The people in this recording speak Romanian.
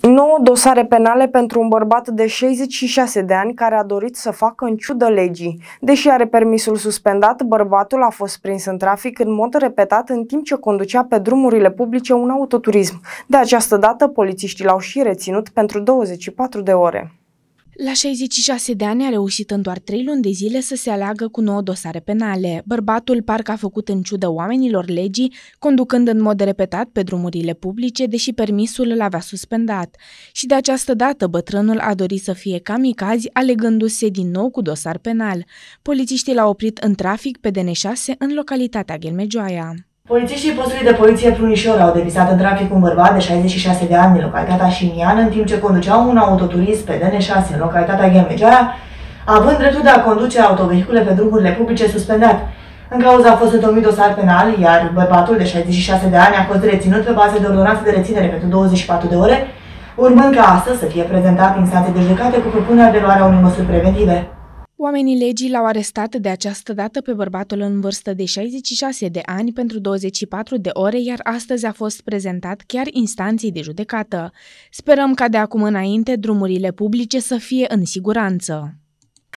9 dosare penale pentru un bărbat de 66 de ani care a dorit să facă în ciudă legii. Deși are permisul suspendat, bărbatul a fost prins în trafic în mod repetat în timp ce conducea pe drumurile publice un autoturism. De această dată, polițiștii l-au și reținut pentru 24 de ore. La 66 de ani a reușit în doar 3 luni de zile să se aleagă cu 9 dosare penale. Bărbatul parcă a făcut în ciudă oamenilor legii, conducând în mod repetat pe drumurile publice, deși permisul îl avea suspendat. Și de această dată bătrânul a dorit să fie kamikazi, alegându-se din nou cu dosar penal. Polițiștii l-au oprit în trafic pe DN6 în localitatea Ghelmejoaia. Polițiștii postului de poliție Prunișor au depisat în trafic un bărbat de 66 de ani în localitatea Șinian, în timp ce conducea un autoturism pe DN6 în localitatea Ghemegeara, având dreptul de a conduce autovehicule pe drumurile publice suspendat. În cauza a fost întocmit dosar penal, iar bărbatul de 66 de ani a fost reținut pe bază de ordonanță de reținere pentru 24 de ore, urmând ca astăzi să fie prezentat în instanțe de judecate cu propunerea de luarea unei măsuri preventive. Oamenii legii l-au arestat de această dată pe bărbatul în vârstă de 66 de ani pentru 24 de ore, iar astăzi a fost prezentat chiar instanții de judecată. Sperăm ca de acum înainte drumurile publice să fie în siguranță.